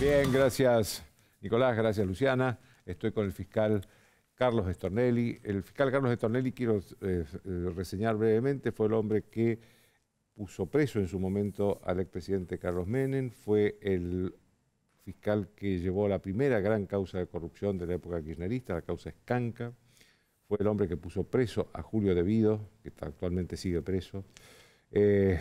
Bien, gracias Nicolás, gracias Luciana. Estoy con el fiscal Carlos Estornelli. El fiscal Carlos Estornelli, quiero eh, reseñar brevemente, fue el hombre que puso preso en su momento al expresidente Carlos Menem, fue el fiscal que llevó la primera gran causa de corrupción de la época kirchnerista, la causa Escanca, fue el hombre que puso preso a Julio Devido, que actualmente sigue preso, eh,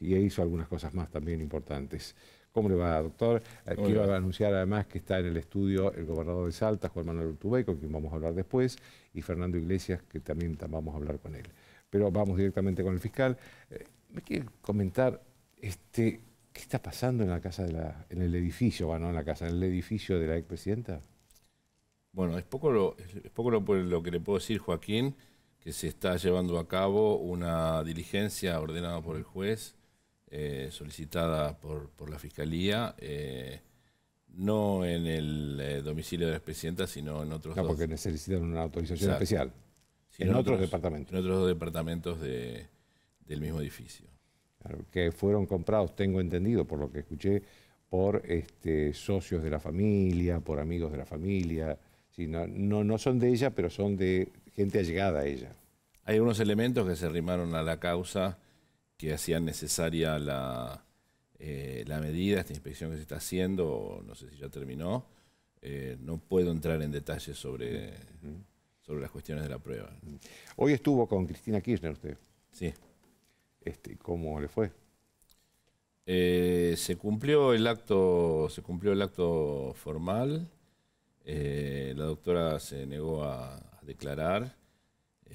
y hizo algunas cosas más también importantes. ¿Cómo le va, doctor? Eh, quiero anunciar además que está en el estudio el gobernador de Salta, Juan Manuel Urtubey, con quien vamos a hablar después, y Fernando Iglesias, que también vamos a hablar con él. Pero vamos directamente con el fiscal. Eh, ¿Me quiere comentar este, qué está pasando en la casa de la, en el edificio, bueno, en la casa, en el edificio de la expresidenta? Bueno, es poco lo, poco pues, lo que le puedo decir, Joaquín, que se está llevando a cabo una diligencia ordenada por el juez eh, solicitada por, por, la Fiscalía, eh, no en el eh, domicilio de la expresidenta, sino en otros no, porque necesitan una autorización especial. en, otros, departamentos. En otros departamentos del mismo edificio. que fueron comprados, tengo entendido, por lo que escuché, por este, socios de la familia, por amigos de la familia. no, no, son de ella, pero son de gente allegada a ella. Hay unos elementos que se rimaron a la causa que hacían necesaria eh, la, medida, esta inspección que se está haciendo, no sé si ya terminó. Eh, no puedo entrar en detalles sobre, sobre las cuestiones de la prueba. Hoy estuvo con Cristina Kirchner usted. Sí. Este, ¿Cómo le fue? Eh, se cumplió el acto, se cumplió el acto formal. la doctora se negó a, declarar,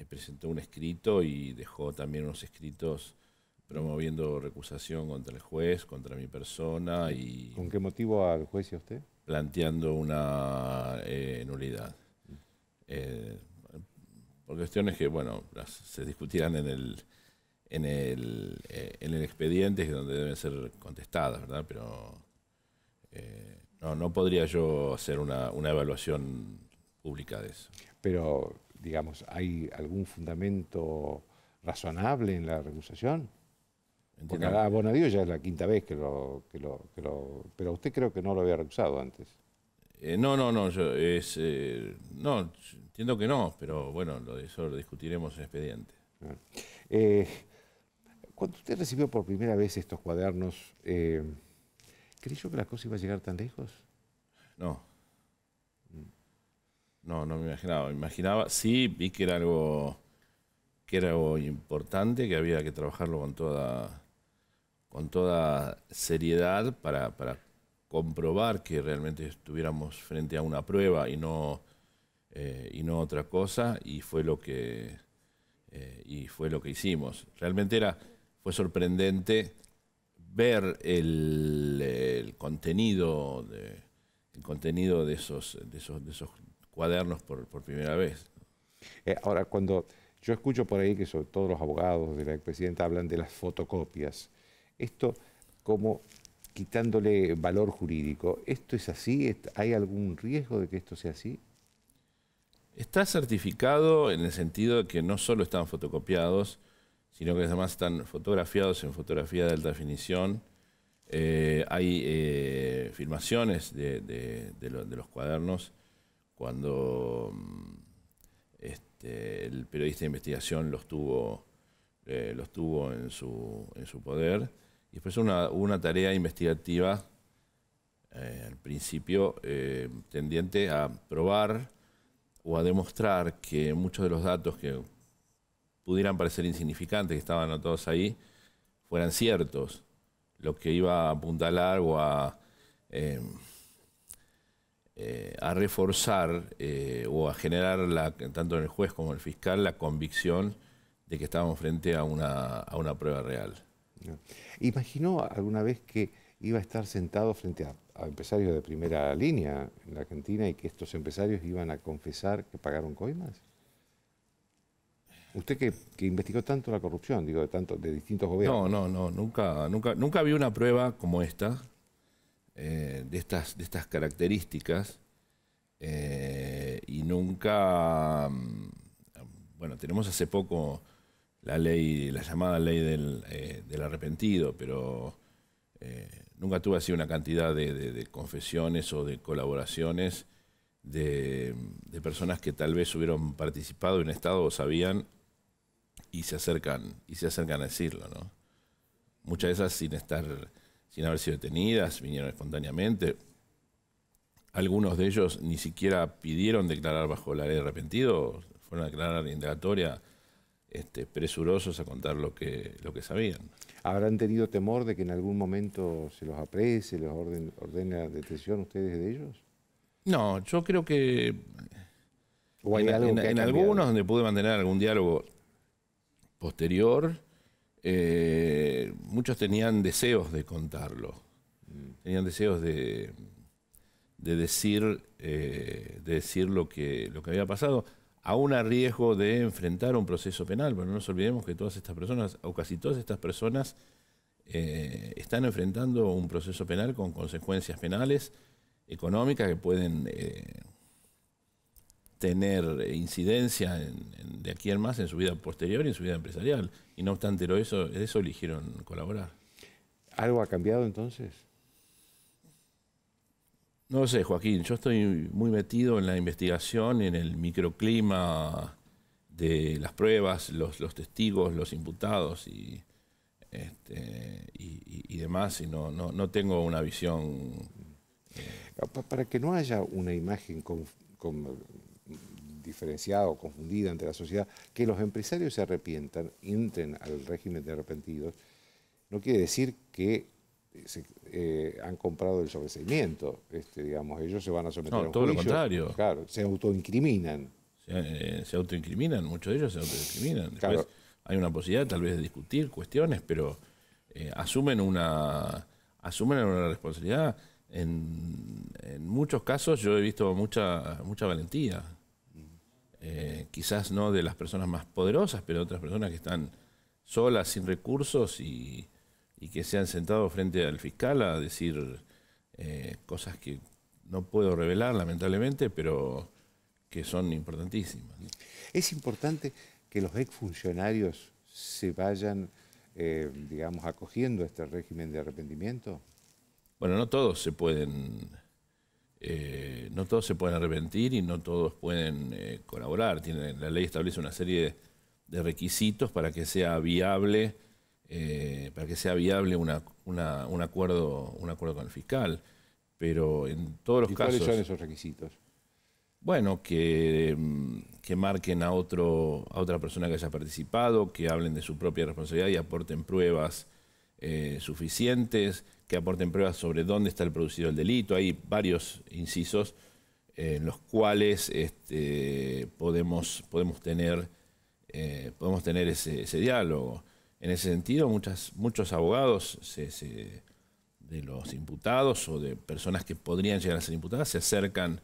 presentó un escrito y dejó también unos escritos promoviendo recusación contra el juez, contra mi persona y... ¿Con qué motivo al juez y a usted? Planteando una eh, nulidad. Eh, por cuestiones que, bueno, se discutirán en el, en el, eh, en el expediente, donde deben ser contestadas, ¿verdad? Pero no, no podría yo hacer una, una evaluación pública de eso. Pero, digamos, ¿hay algún fundamento razonable en la recusación? Porque a Bonadío ya es la quinta vez que lo, Pero usted creo que no lo había rehusado antes. Eh, no, no, no, es, eh, no, entiendo que no, pero bueno, lo, eso lo discutiremos en expediente. Ah. Eh, cuando usted recibió por primera vez estos cuadernos, yo que la cosa iba a llegar tan lejos? No. Mm. No, no me imaginaba. imaginaba, sí, vi que era algo que era algo importante, que había que trabajarlo con toda con toda seriedad para, para, comprobar que realmente estuviéramos frente a una prueba y no, eh, y no otra cosa, y fue lo que, eh, y fue lo que hicimos. Realmente era, fue sorprendente ver el, contenido, de, el contenido de, esos, de, esos, de esos cuadernos por, por primera vez. Eh, ahora, cuando yo escucho por ahí que sobre todo los abogados de la expresidenta hablan de las fotocopias, esto como quitándole valor jurídico. ¿Esto es así? ¿Hay algún riesgo de que esto sea así? Está certificado en el sentido de que no solo están fotocopiados, sino que además están fotografiados en fotografía de alta definición. Eh, hay eh, filmaciones de, los cuadernos cuando mm, este, el periodista de investigación los tuvo, eh, los tuvo en su poder. Y después una, una tarea investigativa eh, al principio eh, tendiente a probar o a demostrar que muchos de los datos que pudieran parecer insignificantes, que estaban todos ahí, fueran ciertos. Lo que iba a apuntalar o a, eh, reforzar o a generar, tanto en el juez como en el fiscal, la convicción de que estábamos frente a una prueba real. ¿Imaginó alguna vez que iba a estar sentado frente a, empresarios de primera línea en la Argentina y que estos empresarios iban a confesar que pagaron coimas? Usted que, investigó tanto la corrupción, digo, de, tanto, de distintos gobiernos. No, no, no, nunca, nunca, nunca vi una prueba como esta, eh, de, estas, de estas características, eh, y nunca, mm, bueno, tenemos hace poco la ley, la llamada ley del, eh, arrepentido, pero eh, nunca tuve así una cantidad de, confesiones o de colaboraciones de, personas que tal vez hubieron participado en estado o sabían y se acercan, y se acercan a decirlo, Muchas de esas sin estar, sin haber sido detenidas, vinieron espontáneamente. Algunos de ellos ni siquiera pidieron declarar bajo la ley de arrepentido, fueron a declarar indagatoria este, presurosos a contar lo que, lo que sabían. ¿Habrán tenido temor de que en algún momento se los aprecie, los orden, ordene la detención ustedes de ellos? No, yo creo que... en, algunos donde pude mantener algún diálogo posterior, eh, muchos tenían deseos de contarlo, mm. tenían deseos de, de decir, eh, de decir lo, que, lo que había pasado aún a riesgo de enfrentar un proceso penal. Bueno, no nos olvidemos que todas estas personas, o casi todas estas personas, eh, están enfrentando un proceso penal con consecuencias penales, económicas, que pueden eh, tener incidencia de aquí en más en su vida posterior y en su vida empresarial. Y no obstante eso, eso eligieron colaborar. ¿Algo ha cambiado entonces? No sé, Joaquín, yo estoy muy metido en la investigación, en el microclima de las pruebas, los, testigos, los imputados este, y, demás, y no, no, tengo una visión... Eh, para que no haya una imagen diferenciada o confundida entre la sociedad, que los empresarios se arrepientan, entren al régimen de arrepentidos, no quiere decir que eh, han comprado el sobreseimiento. Este, digamos, ellos se van a someter no, a un todo lo contrario. Claro, se autoincriminan. Eh, se, autoincriminan, muchos de ellos se autoincriminan. Después hay una posibilidad tal vez de discutir cuestiones, pero eh, asumen, una, asumen una responsabilidad. En, muchos casos yo he visto mucha, mucha valentía. quizás no de las personas más poderosas, pero de otras personas que están solas, sin recursos y y que se han sentado frente al fiscal a decir eh, cosas que no puedo revelar, lamentablemente, pero que son importantísimas. Es importante que los exfuncionarios se vayan, eh, digamos, acogiendo a este régimen de arrepentimiento. Bueno, no todos se pueden, eh, no todos se pueden arrepentir y no todos pueden colaborar. la ley establece una serie de requisitos para que sea viable eh, para que sea viable un, acuerdo, un acuerdo con el fiscal. Pero en todos los casos... ¿Cuáles son esos requisitos? Bueno, que, mm, que marquen a, otro, a otra persona que haya participado, que hablen de su propia responsabilidad y aporten pruebas eh, suficientes, que aporten pruebas sobre dónde está el producido el delito. Hay varios incisos en los cuales este, podemos, podemos tener, eh, podemos tener ese diálogo. En ese sentido, muchas, muchos abogados de los imputados o de personas que podrían llegar a ser imputadas se acercan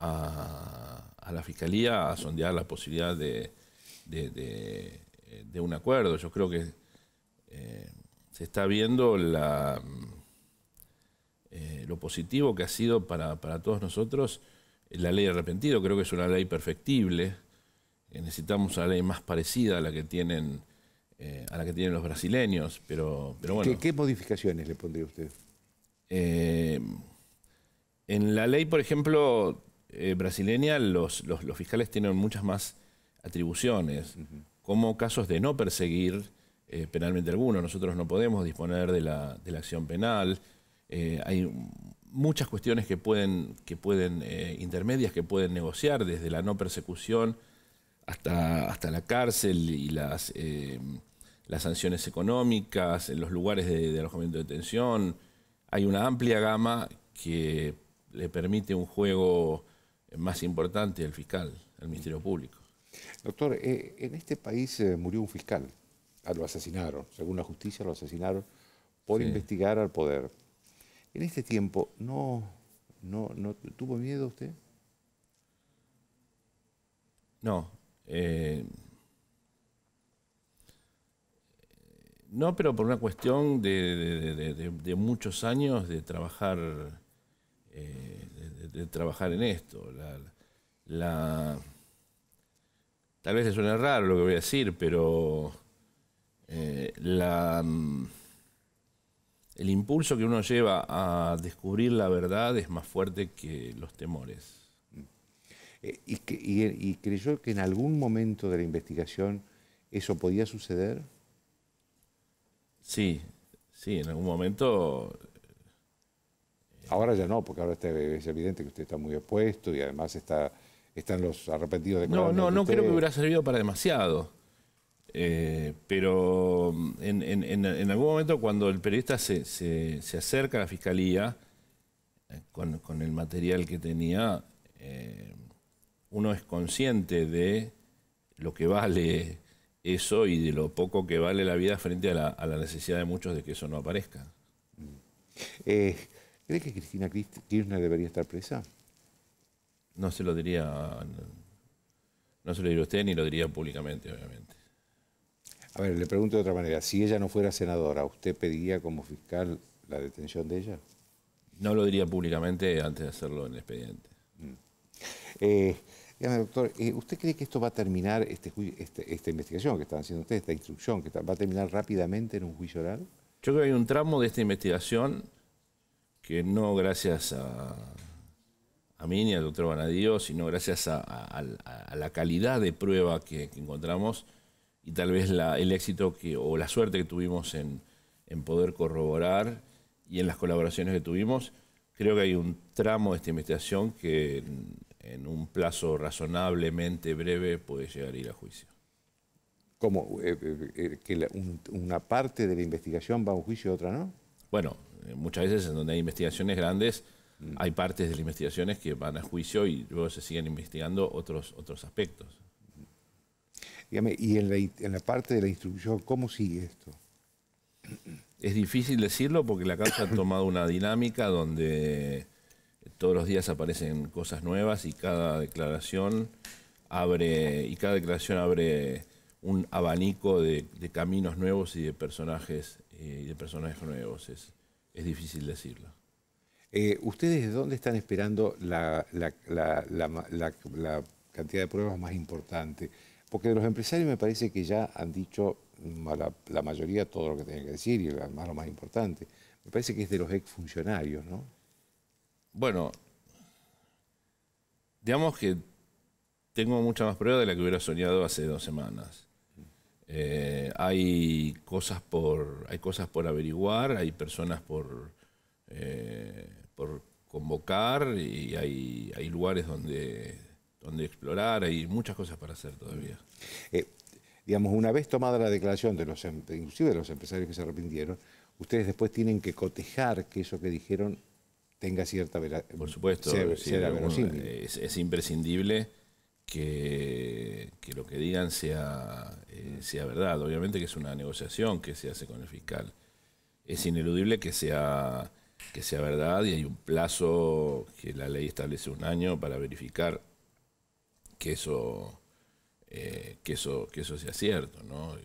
a, la fiscalía a sondear la posibilidad de, un acuerdo. Yo creo que eh, se está viendo eh, lo positivo que ha sido para, para todos nosotros la ley de arrepentido. Creo que es una ley perfectible. Necesitamos una ley más parecida a la que tienen eh, a la que tienen los brasileños, pero, pero bueno. ¿Qué, modificaciones le pondría usted? Eh, en la ley, por ejemplo, eh, brasileña, los, fiscales tienen muchas más atribuciones, como casos de no perseguir penalmente alguno. Nosotros no podemos disponer de la, de la acción penal. hay muchas cuestiones que pueden, que pueden intermedias, que pueden negociar, desde la no persecución hasta, la cárcel y las, eh, las sanciones económicas, en los lugares de, alojamiento de detención. Hay una amplia gama que le permite un juego más importante al fiscal, al Ministerio Público. Doctor, eh, en este país eh, murió un fiscal. Ah, lo asesinaron, según la justicia lo asesinaron por investigar al poder. En este tiempo, ¿no, no, no tuvo miedo usted? No, eh, no, pero por una cuestión de, muchos años de trabajar, eh, de, trabajar en esto. tal vez suene raro lo que voy a decir, pero eh, mm, el impulso que uno lleva a descubrir la verdad es más fuerte que los temores. Eh, y, creyó que en algún momento de la investigación eso podía suceder? Sí, sí, en algún momento... Eh, ahora ya no, porque ahora es evidente que usted está muy opuesto y además está, están los arrepentidos de... No, no, no creo que hubiera servido para demasiado. Eh, pero mm, en, algún momento cuando el periodista se, acerca a la fiscalía con, el material que tenía, uno es consciente de lo que vale eso y de lo poco que vale la vida frente a la, necesidad de muchos de que eso no aparezca. Mm. Eh, ¿Cree que Cristina Kirchner debería estar presa? No se lo diría, no, se lo diría usted ni lo diría públicamente, obviamente. A ver, le pregunto de otra manera, si ella no fuera senadora, ¿usted pediría como fiscal la detención de ella? No lo diría públicamente antes de hacerlo en el expediente. Mm. Eh, Dígame, doctor, eh, ¿usted cree que esto va a terminar, este este, esta investigación que están haciendo ustedes, esta instrucción, que va a terminar rápidamente en un juicio oral? Yo creo que hay un tramo de esta investigación que no gracias a, mí ni al doctor Banadío, sino gracias a, la calidad de prueba que, encontramos y tal vez el éxito o la suerte que tuvimos en poder corroborar y en las colaboraciones que tuvimos, creo que hay un tramo de esta investigación que en un plazo razonablemente breve puede llegar a ir a juicio. ¿Cómo? Eh, eh, eh, ¿Que una parte de la investigación va a un juicio y otra no? Bueno, muchas veces en donde hay investigaciones grandes, mm. hay partes de las investigaciones que van a juicio y luego se siguen investigando otros, otros aspectos. Dígame, ¿y en la, en la parte de la instrucción cómo sigue esto? Es difícil decirlo porque la causa ha tomado una dinámica donde todos los días aparecen cosas nuevas y cada declaración abre, y cada declaración abre un abanico de, caminos nuevos y de personajes, y eh, de personajes nuevos. Es, es difícil decirlo. Eh, ¿Ustedes de dónde están esperando la, cantidad de pruebas más importante? Porque de los empresarios me parece que ya han dicho mm, la, mayoría todo lo que tienen que decir y además lo más importante. Me parece que es de los exfuncionarios, ¿no? Bueno, digamos que tengo mucha más prueba de la que hubiera soñado hace dos semanas. Eh, hay, cosas por, hay cosas por averiguar, hay personas por, eh, por convocar y hay, lugares donde, donde explorar, hay muchas cosas para hacer todavía. Eh, digamos, una vez tomada la declaración de los, em, inclusive de los empresarios que se arrepintieron, ustedes después tienen que cotejar que eso que dijeron tenga cierta Por supuesto, Es, imprescindible que, lo que digan sea, eh, sea verdad. Obviamente que es una negociación que se hace con el fiscal. Es ineludible que sea, que sea verdad y hay un plazo que la ley establece un año para verificar que eso, eh, que eso, que eso sea cierto.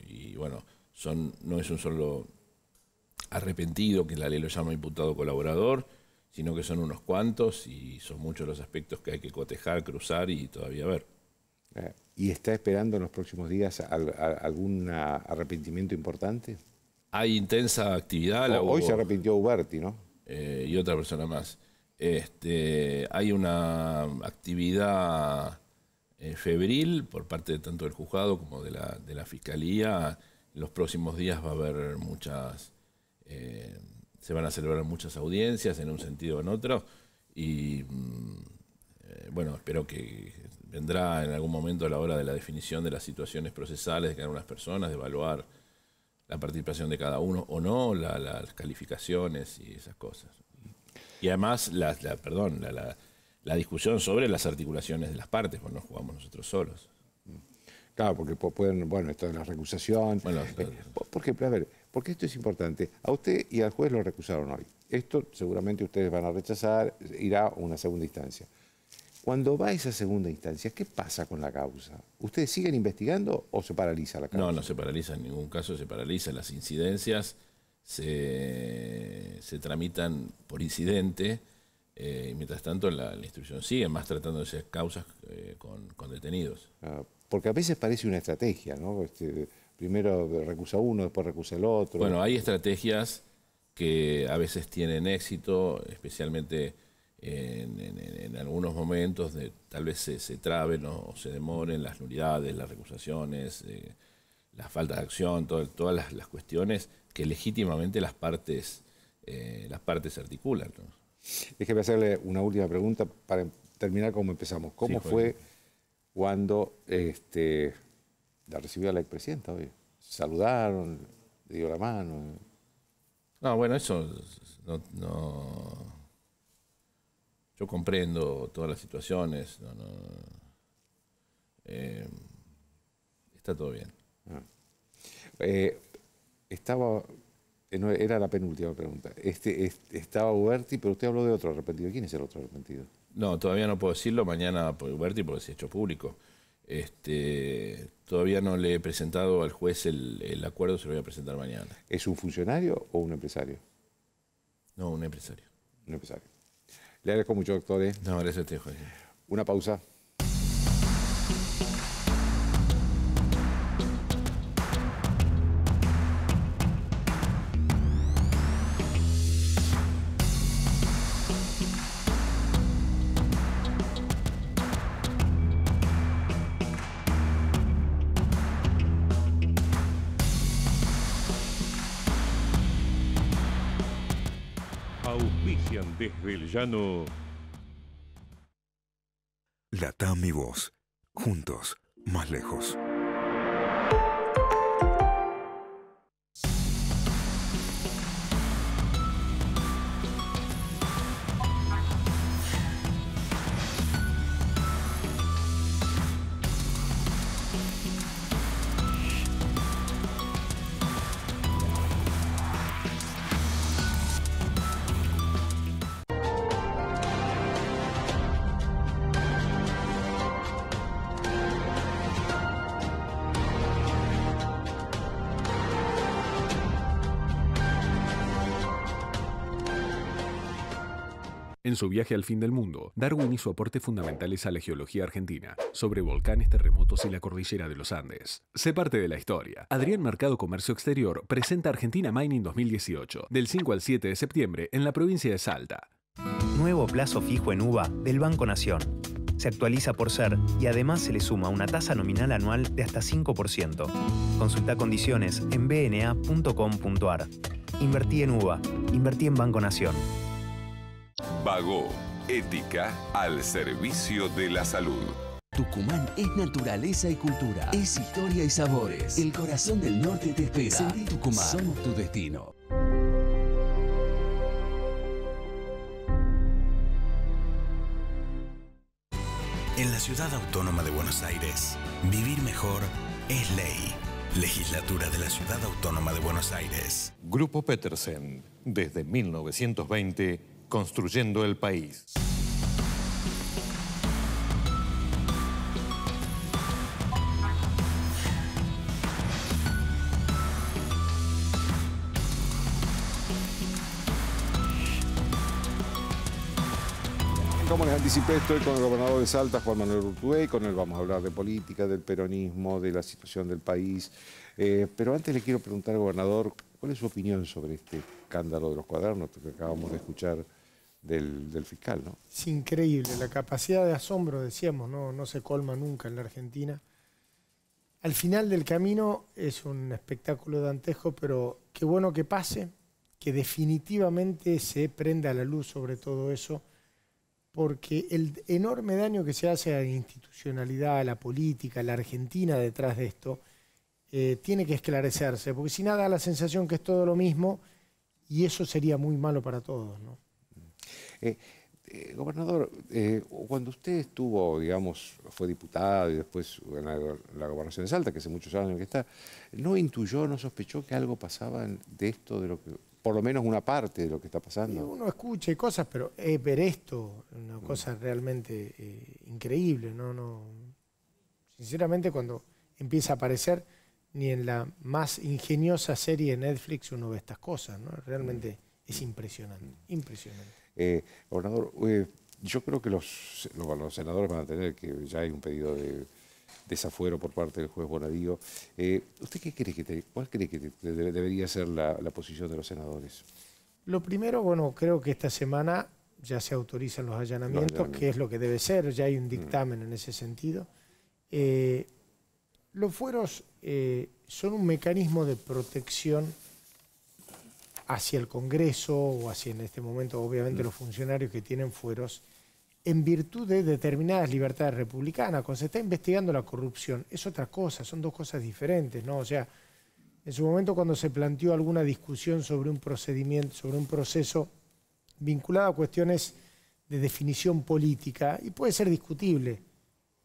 Y bueno, son, no es un solo arrepentido, que la ley lo llama imputado colaborador, sino que son unos cuantos y son muchos los aspectos que hay que cotejar, cruzar y todavía ver. Eh, ¿Y está esperando en los próximos días algún arrepentimiento importante? Hay intensa actividad. hoy se arrepintió Uberti, ¿no? Eh, y otra persona más. Este, hay una actividad eh, febril por parte de tanto del juzgado como de la, fiscalía. En los próximos días va a haber muchas se van a celebrar muchas audiencias en un sentido o en otro. Y mm, eh, bueno, espero que vendrá en algún momento la hora de la definición de las situaciones procesales de cada una de las personas, de evaluar la participación de cada uno o no, las calificaciones y esas cosas. Y además, la, perdón, la, discusión sobre las articulaciones de las partes, porque no jugamos nosotros solos. Claro, porque pueden, bueno, esto de la recusación. Eh, porque, a ver, porque esto es importante. A usted y al juez lo recusaron hoy. Esto seguramente ustedes van a rechazar, irá a una segunda instancia. Cuando va a esa segunda instancia, ¿qué pasa con la causa? ¿Ustedes siguen investigando o se paraliza la causa? No, no se paraliza en ningún caso, se paraliza. Las incidencias se, tramitan por incidente eh, y mientras tanto la, instrucción sigue, más esas causas eh, con, con, detenidos. Ah, porque a veces parece una estrategia, ¿no? Este, primero recusa uno, después recusa el otro. Bueno, hay estrategias que a veces tienen éxito, especialmente en, algunos momentos de, tal vez se, traben o se demoren las nulidades, las recusaciones, eh, las faltas de acción, todas las, cuestiones que legítimamente las partes, eh, las partes articulan. Déjeme hacerle una última pregunta para terminar como empezamos. ¿Cómo fue cuando este, la recibió la expresidenta, hoy? saludaron, le dio la mano. No, bueno, eso no, Yo comprendo todas las situaciones. Eh, está todo bien. Ah. Eh, estaba. Eh, era la penúltima pregunta. Este, este, estaba Uberti, pero usted habló de otro arrepentido. ¿Quién es el otro arrepentido? No, todavía no puedo decirlo. Mañana por pues, Uberti, porque se hecho público. Este, todavía no le he presentado al juez el, acuerdo, se lo voy a presentar mañana. ¿Es un funcionario o un empresario? No, un empresario. Un empresario. Le agradezco mucho, doctor. ¿eh? No, gracias a usted, Jorge. Una pausa. no Latam y vos, juntos, más lejos. su viaje al fin del mundo, Darwin hizo aportes fundamentales a la geología argentina, sobre volcanes, terremotos y la cordillera de los Andes. Sé parte de la historia. Adrián Mercado Comercio Exterior presenta Argentina Mining 2018, del 5 al 7 de septiembre, en la provincia de Salta. Nuevo plazo fijo en UVA del Banco Nación. Se actualiza por ser y además se le suma una tasa nominal anual de hasta 5%. Consulta condiciones en bna.com.ar. Invertí en UVA, invertí en Banco Nación. Vago, ética al servicio de la salud. Tucumán es naturaleza y cultura, es historia y sabores. El corazón del norte te espera. Tucumán, somos tu destino. En la ciudad autónoma de Buenos Aires, vivir mejor es ley. Legislatura de la Ciudad Autónoma de Buenos Aires. Grupo Petersen, desde 1920 construyendo el país. Como les anticipé, estoy con el gobernador de Salta, Juan Manuel Urtubey, con él vamos a hablar de política, del peronismo, de la situación del país. Eh, pero antes le quiero preguntar gobernador, ¿cuál es su opinión sobre este escándalo de los cuadernos que acabamos de escuchar del, fiscal. ¿no? Es increíble, la capacidad de asombro, decíamos, ¿no? no se colma nunca en la Argentina. Al final del camino es un espectáculo dantesco, pero qué bueno que pase, que definitivamente se prenda la luz sobre todo eso, porque el enorme daño que se hace a la institucionalidad, a la política, a la Argentina detrás de esto, eh, tiene que esclarecerse, porque si nada da la sensación que es todo lo mismo, y eso sería muy malo para todos, ¿no? Eh, eh, gobernador, eh, cuando usted estuvo, digamos, fue diputado y después en la, gobernación de Salta, que hace muchos años que está, ¿no intuyó, no sospechó que algo pasaba de esto, de lo que, por lo menos una parte de lo que está pasando? uno escucha cosas, pero es ver esto, una mm. cosa realmente increíbles, increíble, ¿no? no Sinceramente, cuando empieza a aparecer, ni en la más ingeniosa serie de Netflix uno ve estas cosas, ¿no? Realmente... Mm. Es impresionante, impresionante. Eh, gobernador, eh, yo creo que los, los, senadores van a tener que, ya hay un pedido de desafuero por parte del juez Bonadío. Eh, ¿Usted qué cree que cuál que debería ser la, posición de los senadores? Lo primero, bueno, creo que esta semana ya se autorizan los allanamientos, que es lo que debe ser, ya hay un mm. dictamen en ese sentido. los fueros son un mecanismo de protección hacia el Congreso o hacia en este momento obviamente mm. los funcionarios que tienen fueros en virtud de determinadas libertades republicanas. Cuando se está investigando la corrupción es otra cosa, son dos cosas diferentes, ¿no? O sea, en su momento cuando se planteó alguna discusión sobre un procedimiento, sobre un proceso vinculado a cuestiones de definición política, y puede ser discutible.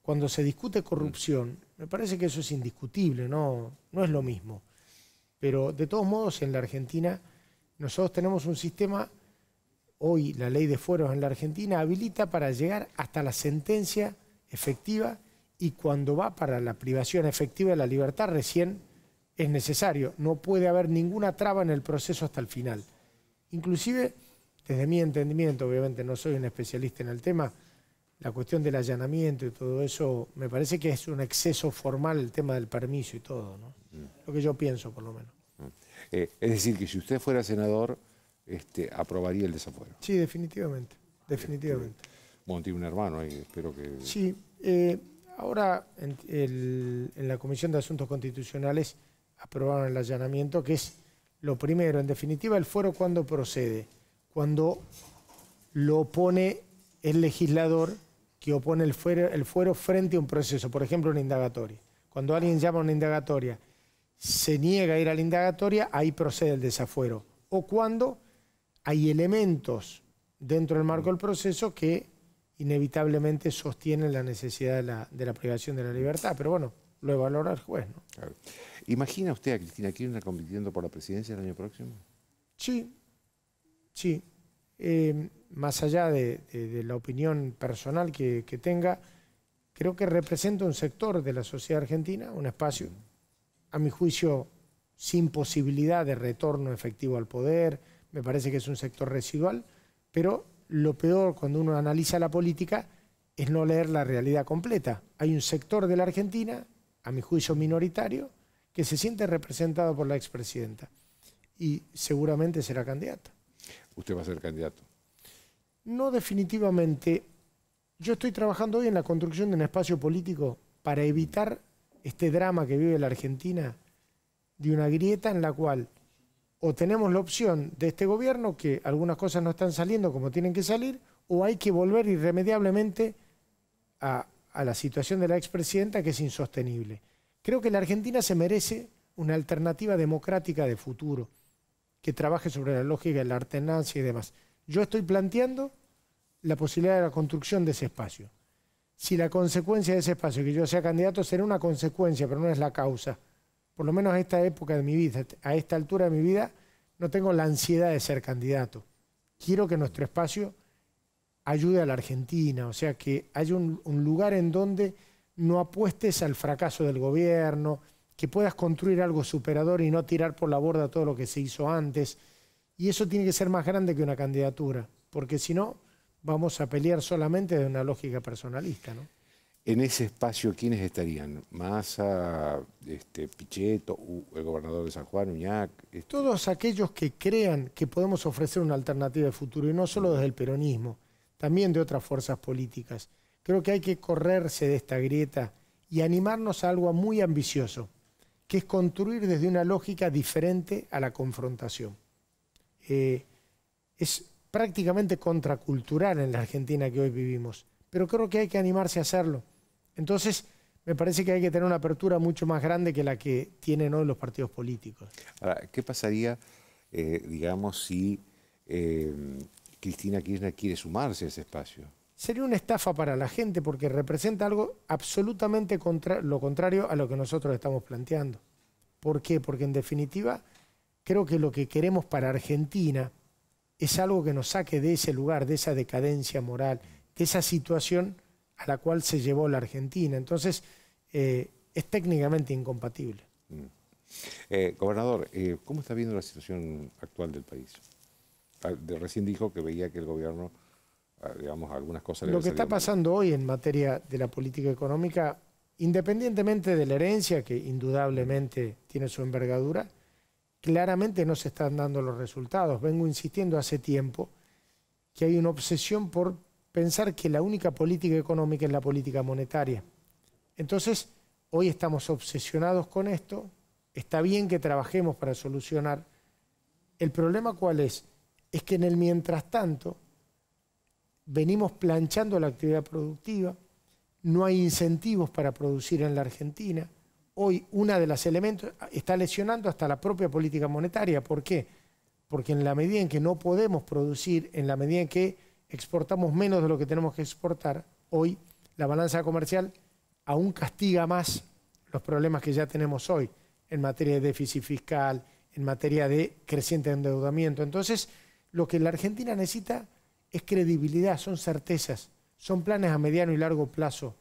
Cuando se discute corrupción, mm. me parece que eso es indiscutible, no, no es lo mismo. Pero de todos modos en la Argentina nosotros tenemos un sistema, hoy la ley de fueros en la Argentina habilita para llegar hasta la sentencia efectiva y cuando va para la privación efectiva de la libertad recién es necesario. No puede haber ninguna traba en el proceso hasta el final. Inclusive, desde mi entendimiento, obviamente no soy un especialista en el tema, la cuestión del allanamiento y todo eso, me parece que es un exceso formal el tema del permiso y todo, mm. Lo que yo pienso, por lo menos. Eh, es decir, que si usted fuera senador, este, aprobaría el desafuero. Sí, definitivamente, definitivamente. Este, bueno, tiene un hermano ahí, espero que... Sí, eh, ahora en, la Comisión de Asuntos Constitucionales aprobaron el allanamiento, que es lo primero. En definitiva, el fuero cuando procede, cuando lo opone el legislador que opone el el fuero frente a un proceso, por ejemplo, una indagatoria. Cuando alguien llama a una indagatoria se niega a ir a la indagatoria, ahí procede el desafuero. O cuando hay elementos dentro del marco del proceso que inevitablemente sostienen la necesidad de la, privación de la libertad. Pero bueno, lo evalora el juez. ¿no? ¿Imagina usted a Cristina Kirchner convirtiendo por la presidencia el año próximo? Sí, sí. Eh, más allá de, la opinión personal que, tenga, creo que representa un sector de la sociedad argentina, un espacio mm a mi juicio, sin posibilidad de retorno efectivo al poder, me parece que es un sector residual, pero lo peor cuando uno analiza la política es no leer la realidad completa. Hay un sector de la Argentina, a mi juicio minoritario, que se siente representado por la expresidenta y seguramente será candidata. ¿Usted va a ser candidato? No definitivamente. Yo estoy trabajando hoy en la construcción de un espacio político para evitar este drama que vive la Argentina, de una grieta en la cual o tenemos la opción de este gobierno que algunas cosas no están saliendo como tienen que salir, o hay que volver irremediablemente a, la situación de la expresidenta que es insostenible. Creo que la Argentina se merece una alternativa democrática de futuro que trabaje sobre la lógica de la alternancia y demás. Yo estoy planteando la posibilidad de la construcción de ese espacio si la consecuencia de ese espacio, que yo sea candidato, será una consecuencia, pero no es la causa. Por lo menos a esta época de mi vida, a esta altura de mi vida, no tengo la ansiedad de ser candidato. Quiero que nuestro espacio ayude a la Argentina, o sea, que haya un, un lugar en donde no apuestes al fracaso del gobierno, que puedas construir algo superador y no tirar por la borda todo lo que se hizo antes. Y eso tiene que ser más grande que una candidatura, porque si no vamos a pelear solamente de una lógica personalista, ¿no? En ese espacio, ¿quiénes estarían? Massa, este, Pichetto, el gobernador de San Juan, Uñac. Este, Todos aquellos que crean que podemos ofrecer una alternativa de futuro, y no solo desde el peronismo, también de otras fuerzas políticas. Creo que hay que correrse de esta grieta y animarnos a algo muy ambicioso, que es construir desde una lógica diferente a la confrontación. Eh, es prácticamente contracultural en la Argentina que hoy vivimos, pero creo que hay que animarse a hacerlo. Entonces, me parece que hay que tener una apertura mucho más grande que la que tienen hoy los partidos políticos. Ahora, ¿qué pasaría, eh, digamos, si eh, Cristina Kirchner quiere sumarse a ese espacio? Sería una estafa para la gente porque representa algo absolutamente lo contrario a lo que nosotros estamos planteando. ¿Por qué? Porque en definitiva creo que lo que queremos para Argentina es algo que nos saque de ese lugar, de esa decadencia moral, de esa situación a la cual se llevó la Argentina. Entonces, eh, es técnicamente incompatible. Mm. Eh, gobernador, eh, ¿cómo está viendo la situación actual del país? Ah, de, recién dijo que veía que el gobierno, ah, digamos, algunas cosas... Lo que está pasando hoy en materia de la política económica, independientemente de la herencia, que indudablemente tiene su envergadura, claramente no se están dando los resultados. Vengo insistiendo hace tiempo que hay una obsesión por pensar que la única política económica es la política monetaria. Entonces, hoy estamos obsesionados con esto, está bien que trabajemos para solucionar. El problema cuál es? Es que en el mientras tanto venimos planchando la actividad productiva, no hay incentivos para producir en la Argentina, hoy una de las elementos ah, está lesionando hasta la propia política monetaria. ¿Por qué? Porque en la medida en que no podemos producir, en la medida en que exportamos menos de lo que tenemos que exportar, hoy la balanza comercial aún castiga más los problemas que ya tenemos hoy en materia de déficit fiscal, en materia de creciente endeudamiento. Entonces, lo que la Argentina necesita es credibilidad, son certezas, son planes a mediano y largo plazo.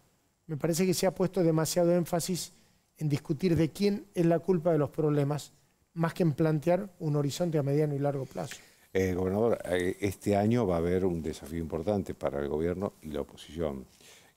Me parece que se ha puesto demasiado énfasis en discutir de quién es la culpa de los problemas, más que en plantear un horizonte a mediano y largo plazo. Eh, gobernador, eh, este año va a haber un desafío importante para el gobierno y la oposición,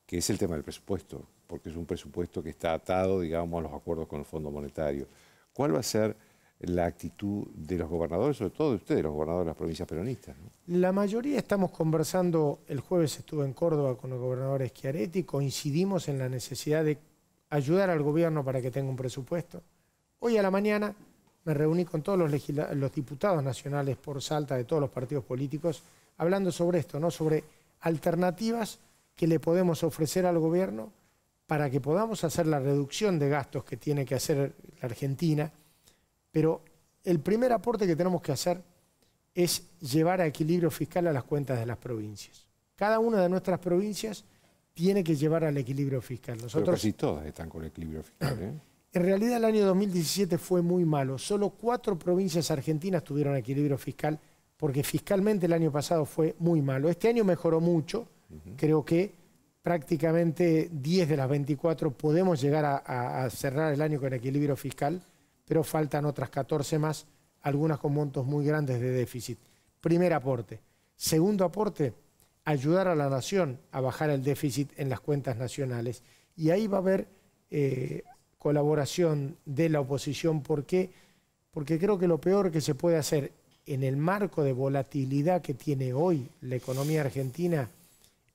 que es el tema del presupuesto, porque es un presupuesto que está atado, digamos, a los acuerdos con el Fondo Monetario. ¿Cuál va a ser la actitud de los gobernadores, sobre todo de ustedes, los gobernadores de las provincias peronistas? La mayoría estamos conversando, el jueves estuve en Córdoba con el gobernador Schiaretti, coincidimos en la necesidad de ayudar al gobierno para que tenga un presupuesto. Hoy a la mañana me reuní con todos los, diputados nacionales por Salta de todos los partidos políticos, hablando sobre esto, ¿no? sobre alternativas que le podemos ofrecer al gobierno para que podamos hacer la reducción de gastos que tiene que hacer la Argentina. Pero el primer aporte que tenemos que hacer es llevar a equilibrio fiscal a las cuentas de las provincias. Cada una de nuestras provincias tiene que llevar al equilibrio fiscal. Pero casi todas están con equilibrio fiscal. ¿eh? En realidad el año 2017 fue muy malo. Solo cuatro provincias argentinas tuvieron equilibrio fiscal porque fiscalmente el año pasado fue muy malo. Este año mejoró mucho. Creo que prácticamente 10 de las 24 podemos llegar a, a, cerrar el año con equilibrio fiscal, pero faltan otras 14 más, algunas con montos muy grandes de déficit. Primer aporte. Segundo aporte, ayudar a la nación a bajar el déficit en las cuentas nacionales. Y ahí va a haber eh, colaboración de la oposición. ¿Por qué? Porque creo que lo peor que se puede hacer en el marco de volatilidad que tiene hoy la economía argentina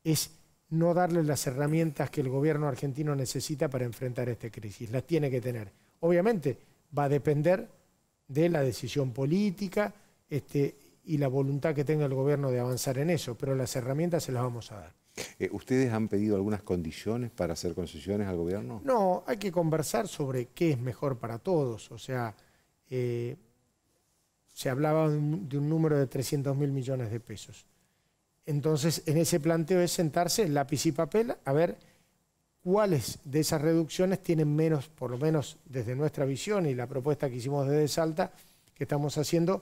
es no darle las herramientas que el gobierno argentino necesita para enfrentar esta crisis. Las tiene que tener. Obviamente va a depender de la decisión política, este, y la voluntad que tenga el gobierno de avanzar en eso, pero las herramientas se las vamos a dar. Eh, ¿Ustedes han pedido algunas condiciones para hacer concesiones al gobierno? No, hay que conversar sobre qué es mejor para todos. O sea, eh, se hablaba de un, número de 300 mil millones de pesos. Entonces, en ese planteo es sentarse lápiz y papel a ver cuáles de esas reducciones tienen menos, por lo menos desde nuestra visión y la propuesta que hicimos desde Salta, que estamos haciendo,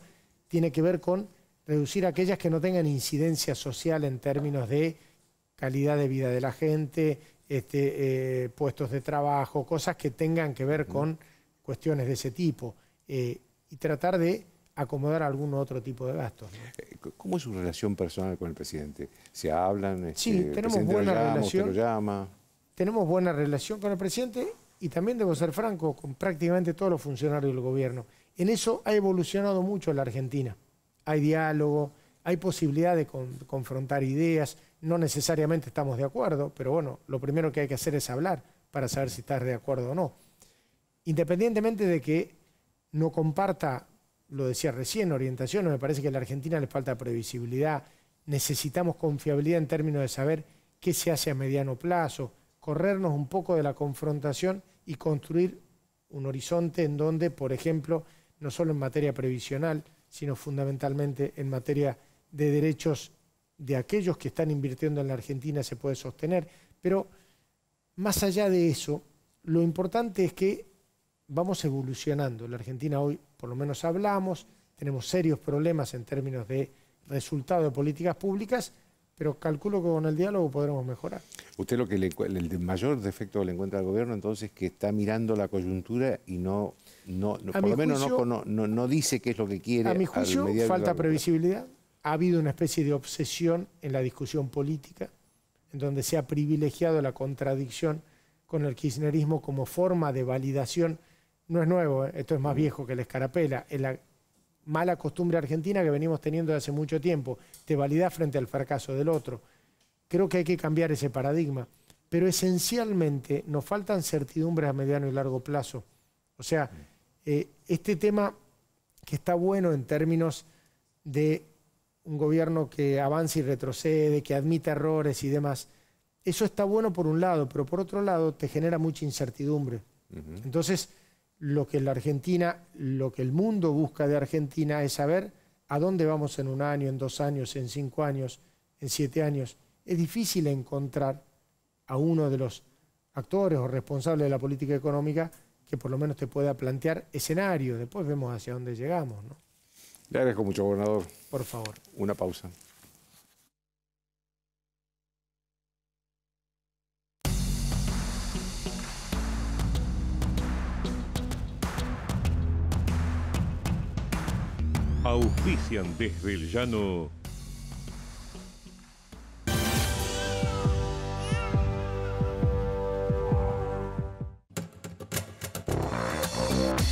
tiene que ver con reducir aquellas que no tengan incidencia social en términos de calidad de vida de la gente, este, eh, puestos de trabajo, cosas que tengan que ver con cuestiones de ese tipo, eh, y tratar de acomodar algún otro tipo de gastos. Eh, ¿Cómo es su relación personal con el presidente? ¿Se hablan? Este, sí, tenemos buena llama, relación. Tenemos buena relación con el presidente y también debo ser franco con prácticamente todos los funcionarios del gobierno. En eso ha evolucionado mucho la Argentina. Hay diálogo, hay posibilidad de confrontar ideas, no necesariamente estamos de acuerdo, pero bueno, lo primero que hay que hacer es hablar para saber si estás de acuerdo o no. Independientemente de que no comparta, lo decía recién, orientaciones, me parece que a la Argentina le falta previsibilidad, necesitamos confiabilidad en términos de saber qué se hace a mediano plazo, corrernos un poco de la confrontación y construir un horizonte en donde, por ejemplo, no solo en materia previsional, sino fundamentalmente en materia de derechos de aquellos que están invirtiendo en la Argentina se puede sostener. Pero más allá de eso, lo importante es que vamos evolucionando. La Argentina hoy, por lo menos hablamos, tenemos serios problemas en términos de resultado de políticas públicas pero calculo que con el diálogo podremos mejorar. Usted lo que le, el mayor defecto que le encuentra al gobierno entonces es que está mirando la coyuntura y no, no, por lo menos no, dice qué es lo que quiere. A mi juicio falta previsibilidad, ha habido una especie de obsesión en la discusión política, en donde se ha privilegiado la contradicción con el kirchnerismo como forma de validación. No es nuevo, ¿eh? esto es más viejo que la escarapela mala costumbre argentina que venimos teniendo desde hace mucho tiempo. Te validás frente al fracaso del otro. Creo que hay que cambiar ese paradigma. Pero esencialmente nos faltan certidumbres a mediano y largo plazo. O sea, eh, este tema que está bueno en términos de un gobierno que avanza y retrocede, que admite errores y demás, eso está bueno por un lado, pero por otro lado te genera mucha incertidumbre. Entonces, lo que la Argentina, lo que el mundo busca de Argentina es saber a dónde vamos en un año, en dos años, en cinco años, en siete años. Es difícil encontrar a uno de los actores o responsables de la política económica que por lo menos te pueda plantear escenario. Después vemos hacia dónde llegamos. ¿no? Le agradezco mucho, gobernador. Por favor. Una pausa. Auspician desde el llano.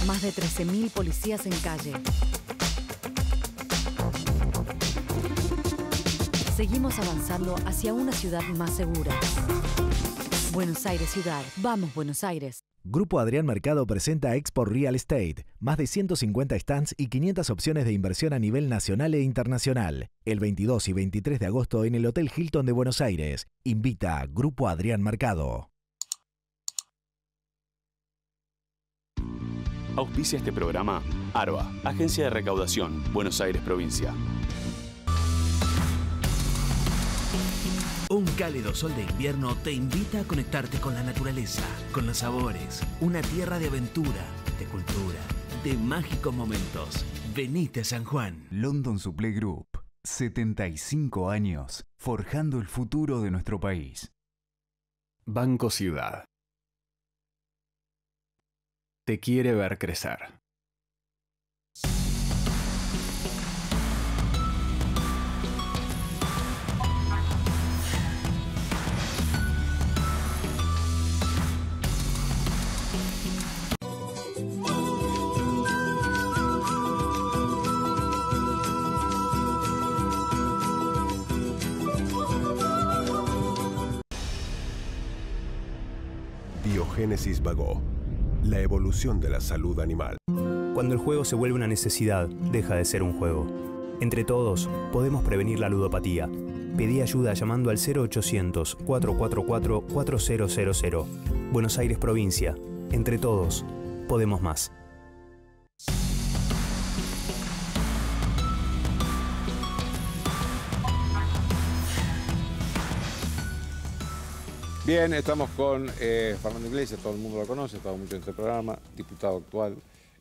Más de 13.000 policías en calle. Seguimos avanzando hacia una ciudad más segura. Buenos Aires Ciudad. Vamos, Buenos Aires. Grupo Adrián Mercado presenta Expo Real Estate, más de 150 stands y 500 opciones de inversión a nivel nacional e internacional. El 22 y 23 de agosto en el Hotel Hilton de Buenos Aires. Invita a Grupo Adrián Mercado. Auspicia este programa ARBA, Agencia de Recaudación, Buenos Aires Provincia. Un cálido sol de invierno te invita a conectarte con la naturaleza, con los sabores, una tierra de aventura, de cultura, de mágicos momentos. Venite a San Juan. London Supply Group, 75 años, forjando el futuro de nuestro país. Banco Ciudad. Te quiere ver crecer. Génesis vagó. La evolución de la salud animal. Cuando el juego se vuelve una necesidad, deja de ser un juego. Entre todos, podemos prevenir la ludopatía. Pedí ayuda llamando al 0800-444-4000. Buenos Aires Provincia. Entre todos, podemos más. Bien, estamos con eh, Fernando Iglesias, todo el mundo lo conoce, ha mucho en este programa, diputado actual.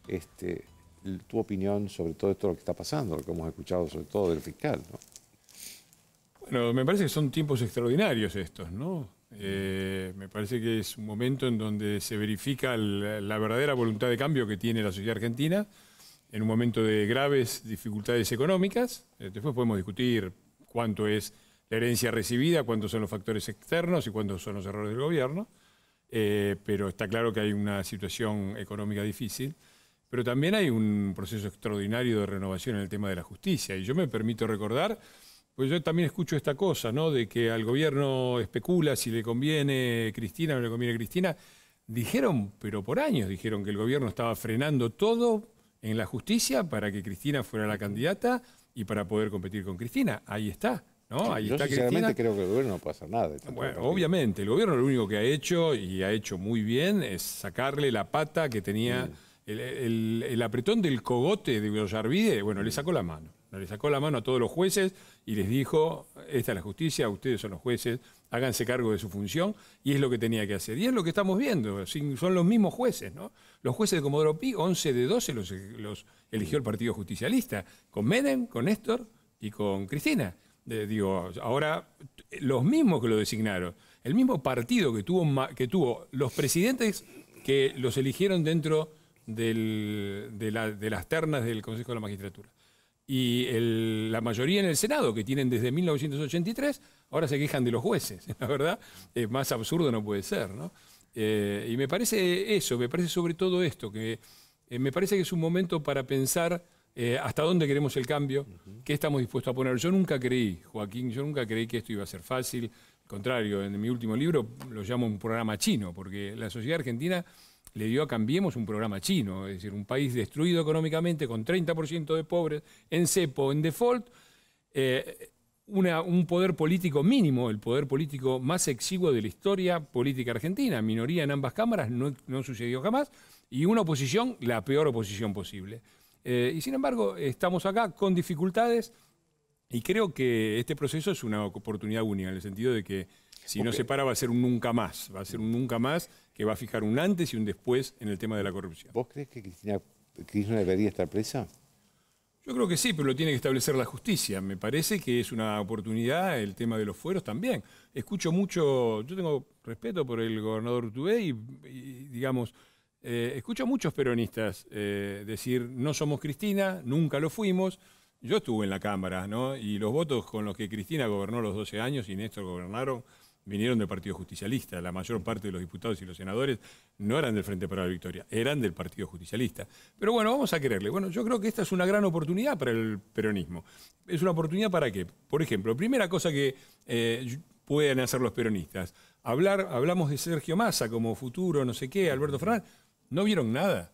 Este, tu opinión sobre todo esto lo que está pasando, lo que hemos escuchado sobre todo del fiscal, Bueno, me parece que son tiempos extraordinarios estos, ¿no? Eh, me parece que es un momento en donde se verifica la, verdadera voluntad de cambio que tiene la sociedad argentina en un momento de graves dificultades económicas. Eh, después podemos discutir cuánto es la herencia recibida, cuántos son los factores externos y cuántos son los errores del gobierno. Eh, pero está claro que hay una situación económica difícil. Pero también hay un proceso extraordinario de renovación en el tema de la justicia. Y yo me permito recordar, pues yo también escucho esta cosa, ¿no? De que al gobierno especula si le conviene Cristina o no le conviene Cristina. Dijeron, pero por años dijeron que el gobierno estaba frenando todo en la justicia para que Cristina fuera la candidata y para poder competir con Cristina. Ahí está, sinceramente creo que el gobierno no puede hacer nada. obviamente, el gobierno lo único que ha hecho, y ha hecho muy bien, es sacarle la pata que tenía el, apretón del cogote de Villarvide, bueno, le sacó la mano. Le sacó la mano a todos los jueces y les dijo, esta es la justicia, ustedes son los jueces, háganse cargo de su función, y es lo que tenía que hacer. Y es lo que estamos viendo, son los mismos jueces, ¿no? Los jueces de Comodoro Pi, 11 de 12 los, los eligió el Partido Justicialista, con Menem, con Néstor y con Cristina digo, ahora los mismos que lo designaron, el mismo partido que tuvo, que tuvo los presidentes que los eligieron dentro de, las ternas del Consejo de la Magistratura. Y la mayoría en el Senado, que tienen desde 1983, ahora se quejan de los jueces. La verdad, es más absurdo no puede ser. Eh, y me parece eso, me parece sobre todo esto, que eh, me parece que es un momento para pensar eh, hasta dónde queremos el cambio, qué estamos dispuestos a poner. Yo nunca creí, Joaquín, yo nunca creí que esto iba a ser fácil. Al contrario, en mi último libro lo llamo un programa chino, porque la sociedad argentina le dio a Cambiemos un programa chino, es decir, un país destruido económicamente, con 30% de pobres, en cepo, en default, eh, un poder político mínimo, el poder político más exiguo de la historia política argentina, minoría en ambas cámaras, no, no sucedió jamás, y una oposición, la peor oposición posible. Eh, y sin embargo, estamos acá con dificultades y creo que este proceso es una oportunidad única, en el sentido de que si no se para va a ser un nunca más, va a ser un nunca más que va a fijar un antes y un después en el tema de la corrupción. ¿Vos crees que Cristina debería estar presa? Yo creo que sí, pero lo tiene que establecer la justicia. Me parece que es una oportunidad el tema de los fueros también. Escucho mucho, yo tengo respeto por el gobernador Urtubey y digamos, eh, escucho a muchos peronistas eh, decir, no somos Cristina, nunca lo fuimos. Yo estuve en la Cámara, ¿no? Y los votos con los que Cristina gobernó los 12 años y Néstor gobernaron vinieron del Partido Justicialista. La mayor parte de los diputados y los senadores no eran del Frente para la Victoria, eran del Partido Justicialista. Pero bueno, vamos a quererle. Bueno, yo creo que esta es una gran oportunidad para el peronismo. ¿Es una oportunidad para qué? Por ejemplo, primera cosa que eh, pueden hacer los peronistas. Hablar, hablamos de Sergio Massa como futuro, no sé qué, Alberto Fernández no vieron nada.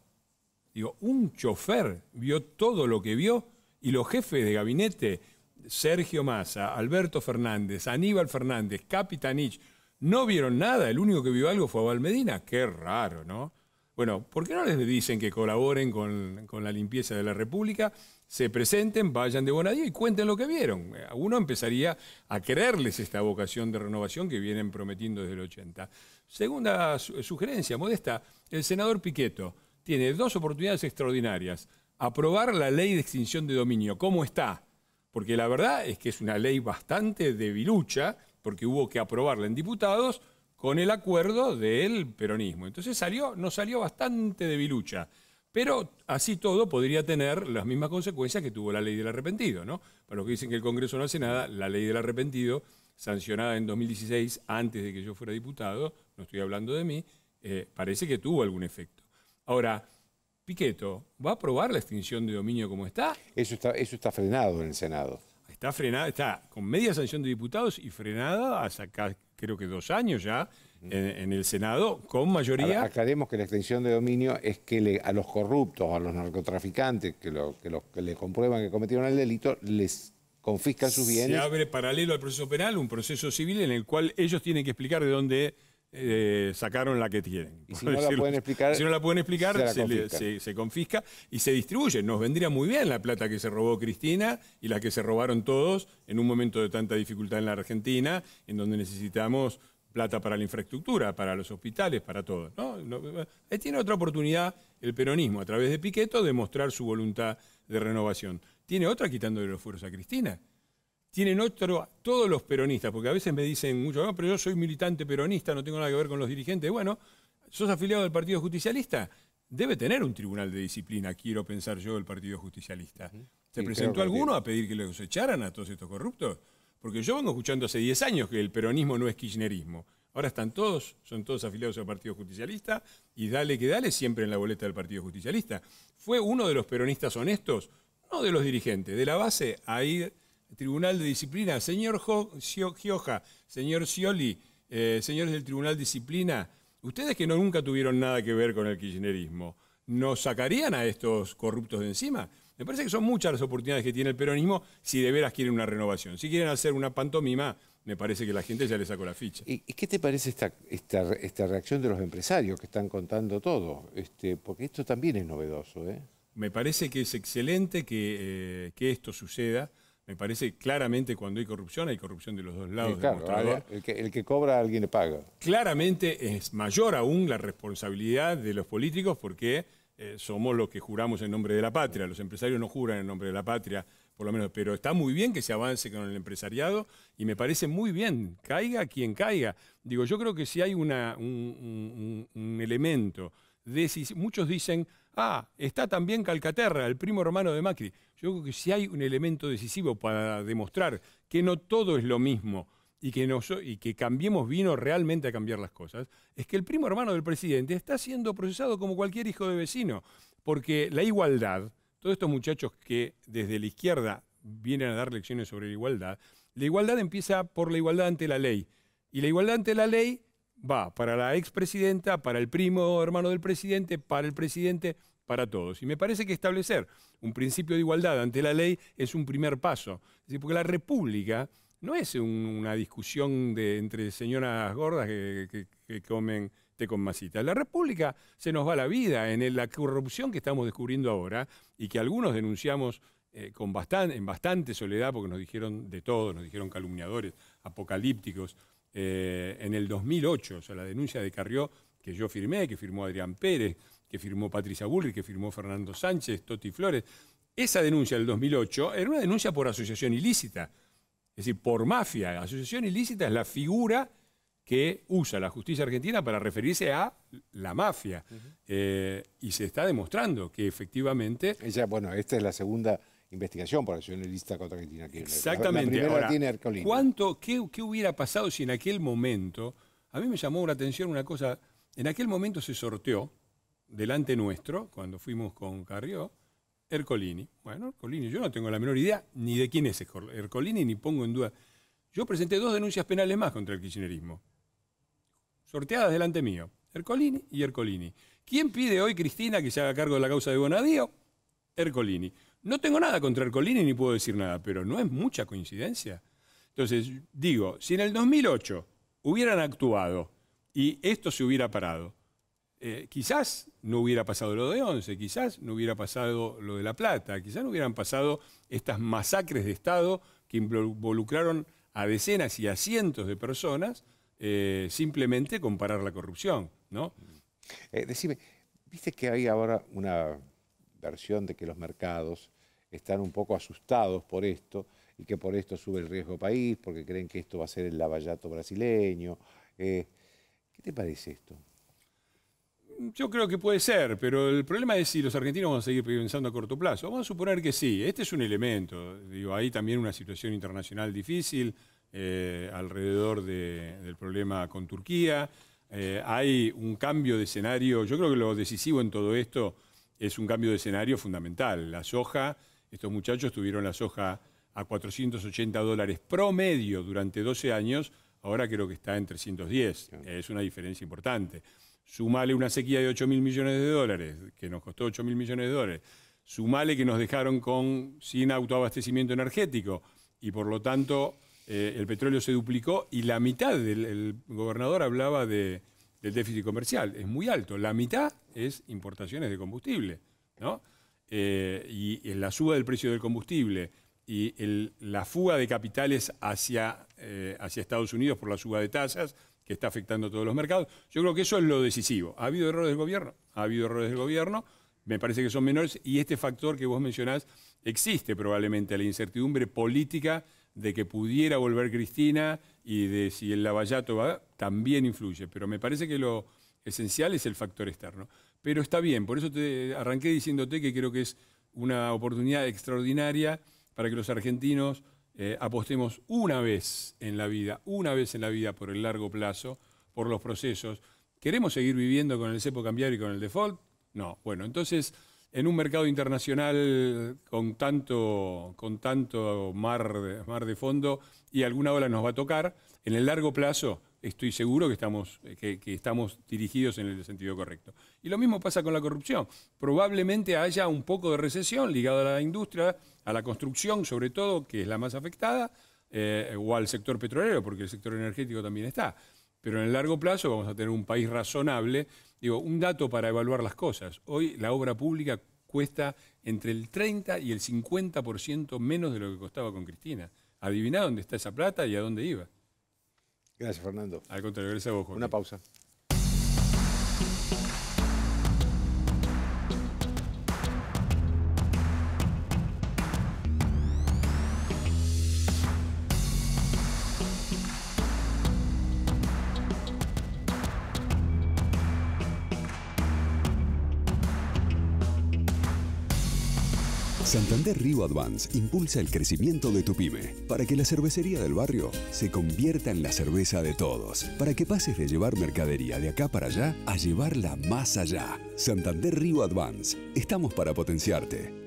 Digo, un chofer vio todo lo que vio y los jefes de gabinete, Sergio Massa, Alberto Fernández, Aníbal Fernández, Capitanich, no vieron nada. El único que vio algo fue a Valmedina. Qué raro, ¿no? Bueno, ¿por qué no les dicen que colaboren con, con, la limpieza de la República? Se presenten, vayan de día y cuenten lo que vieron. Uno empezaría a creerles esta vocación de renovación que vienen prometiendo desde el 80. Segunda sugerencia, modesta, el senador Piqueto tiene dos oportunidades extraordinarias. Aprobar la ley de extinción de dominio, ¿cómo está? Porque la verdad es que es una ley bastante debilucha, porque hubo que aprobarla en diputados con el acuerdo del peronismo. Entonces salió, nos salió bastante debilucha. Pero así todo podría tener las mismas consecuencias que tuvo la ley del arrepentido, ¿no? Para los que dicen que el Congreso no hace nada, la ley del arrepentido sancionada en 2016, antes de que yo fuera diputado, no estoy hablando de mí, eh, parece que tuvo algún efecto. Ahora, Piqueto, ¿va a aprobar la extinción de dominio como está? Eso está, eso está frenado en el Senado. Está frenado, está con media sanción de diputados y frenada hasta acá, creo que dos años ya en, el Senado, con mayoría. aclaremos que la extinción de dominio es que a los corruptos, a los narcotraficantes que, lo, que, los que le comprueban que cometieron el delito, les confiscan sus bienes. Se abre paralelo al proceso penal un proceso civil en el cual ellos tienen que explicar de dónde eh, sacaron la que tienen. Y si no, la pueden explicar, se, confisca. y se distribuye. Nos vendría muy bien la plata que se robó Cristina y la que se robaron todos en un momento de tanta dificultad en la Argentina, en donde necesitamos plata para la infraestructura, para los hospitales, para todo. Ahí eh, tiene otra oportunidad el peronismo, a través de Piqueto, de mostrar su voluntad de renovación tiene otra quitándole los fueros a Cristina. Tienen otro, todos los peronistas, porque a veces me dicen mucho, no, pero yo soy militante peronista, no tengo nada que ver con los dirigentes. Bueno, sos afiliado del Partido Justicialista, debe tener un tribunal de disciplina, quiero pensar yo, el Partido Justicialista. ¿Se presentó alguno a pedir que los echaran a todos estos corruptos? Porque yo vengo escuchando hace 10 años que el peronismo no es kirchnerismo. Ahora están todos, son todos afiliados al Partido Justicialista y dale que dale siempre en la boleta del Partido Justicialista. Fue uno de los peronistas honestos no de los dirigentes, de la base, ahí Tribunal de Disciplina, señor Gioja, señor Scioli, eh, señores del Tribunal de Disciplina, ustedes que no, nunca tuvieron nada que ver con el kirchnerismo, ¿nos sacarían a estos corruptos de encima? Me parece que son muchas las oportunidades que tiene el peronismo si de veras quieren una renovación. Si quieren hacer una pantomima, me parece que la gente ya le sacó la ficha. ¿Y qué te parece esta, esta, esta reacción de los empresarios que están contando todo? Este, porque esto también es novedoso, ¿eh? me parece que es excelente eh, que, esto suceda. Me parece claramente cuando hay corrupción, hay corrupción de los dos lados. el, que, cobra, alguien le paga. Claramente es mayor aún la responsabilidad de los políticos porque eh, somos los que juramos en nombre de la patria. Los empresarios no juran en nombre de la patria, por lo menos. Pero está muy bien que se avance con el empresariado y me parece muy bien, caiga quien caiga. Digo, yo creo que si hay una, un elemento muchos dicen, ah, está también Calcaterra, el primo hermano de Macri. Yo creo que si hay un elemento decisivo para demostrar que no todo es lo mismo y que, y que cambiemos vino realmente a cambiar las cosas, es que el primo hermano del presidente está siendo procesado como cualquier hijo de vecino, porque la igualdad, todos estos muchachos que desde la izquierda vienen a dar lecciones sobre la igualdad, la igualdad empieza por la igualdad ante la ley. Y la igualdad ante la ley va para la expresidenta, para el primo hermano del presidente, para el presidente, para todos. Y me parece que establecer un principio de igualdad ante la ley es un primer paso. porque la república no es una discusión de, entre señoras gordas que, comen té con masita. La república se nos va la vida en la corrupción que estamos descubriendo ahora y que algunos denunciamos eh, con en bastante soledad porque nos dijeron de todo, nos dijeron calumniadores, apocalípticos. Eh, en el 2008, o sea, la denuncia de Carrió que yo firmé, que firmó Adrián Pérez, que firmó Patricia Bullrich, que firmó Fernando Sánchez, Toti Flores, esa denuncia del 2008 era una denuncia por asociación ilícita, es decir, por mafia. asociación ilícita es la figura que usa la justicia argentina para referirse a la mafia. Eh, y se está demostrando que efectivamente... Ella, bueno, esta es la segunda investigación por lista contra Cristina Kirchner. Exactamente. La, ¿cuánto, qué, qué, hubiera pasado si en aquel momento, a mí me llamó la atención una cosa, en aquel momento se sorteó, delante nuestro, cuando fuimos con Carrió, Ercolini. Bueno, Ercolini, yo no tengo la menor idea ni de quién es Ercolini, ni pongo en duda. Yo presenté dos denuncias penales más contra el kirchnerismo, sorteadas delante mío, Ercolini y Ercolini. ¿Quién pide hoy, Cristina, que se haga cargo de la causa de Bonadío? Ercolini. No tengo nada contra Ercolini ni puedo decir nada, pero no es mucha coincidencia. Entonces, digo, si en el 2008 hubieran actuado y esto se hubiera parado, eh, quizás no hubiera pasado lo de Once, quizás no hubiera pasado lo de La Plata, quizás no hubieran pasado estas masacres de Estado que involucraron a decenas y a cientos de personas eh, simplemente con parar la corrupción, ¿no? Eh, decime, viste que hay ahora una versión de que los mercados están un poco asustados por esto y que por esto sube el riesgo país, porque creen que esto va a ser el lavallato brasileño. Eh, ¿Qué te parece esto? Yo creo que puede ser, pero el problema es si los argentinos van a seguir pensando a corto plazo. Vamos a suponer que sí, este es un elemento. hay también una situación internacional difícil eh, alrededor del problema con Turquía. Eh, hay un cambio de escenario. Yo creo que lo decisivo en todo esto es un cambio de escenario fundamental. La soja estos muchachos tuvieron la soja a 480 dólares promedio durante 12 años, ahora creo que está en 310. Es una diferencia importante. Sumale una sequía de 8 mil millones de dólares, que nos costó 8 mil millones de dólares. Sumale que nos dejaron con, sin autoabastecimiento energético y por lo tanto eh, el petróleo se duplicó y la mitad del gobernador hablaba del déficit comercial. Es muy alto. La mitad es importaciones de combustible. ¿no? Eh, y la suba del precio del combustible y la fuga de capitales hacia, eh, hacia Estados Unidos por la suba de tasas, que está afectando a todos los mercados, yo creo que eso es lo decisivo. ¿Ha habido errores del gobierno? Ha habido errores del gobierno, me parece que son menores, y este factor que vos mencionás existe probablemente, la incertidumbre política de que pudiera volver Cristina y de si el lavallato va, también influye, pero me parece que lo esencial es el factor externo pero está bien. Por eso te arranqué diciéndote que creo que es una oportunidad extraordinaria para que los argentinos eh, apostemos una vez en la vida, una vez en la vida por el largo plazo, por los procesos. ¿Queremos seguir viviendo con el cepo cambiario y con el default? No. Bueno, entonces, en un mercado internacional con tanto, con tanto mar, mar de fondo y alguna ola nos va a tocar, en el largo plazo estoy seguro que estamos, eh, que, estamos dirigidos en el sentido correcto. Y lo mismo pasa con la corrupción. Probablemente haya un poco de recesión ligada a la industria, a la construcción sobre todo, que es la más afectada, eh, o al sector petrolero, porque el sector energético también está. Pero en el largo plazo vamos a tener un país razonable. Digo, un dato para evaluar las cosas. Hoy la obra pública cuesta entre el 30 y el 50% menos de lo que costaba con Cristina. Adivina dónde está esa plata y a dónde iba. Gracias, Fernando. Al contrario, gracias a vos, Una pausa. Santander Río Advance impulsa el crecimiento de tu pyme para que la cervecería del barrio se convierta en la cerveza de todos, para que pases de llevar mercadería de acá para allá a llevarla más allá. Santander Río Advance, estamos para potenciarte.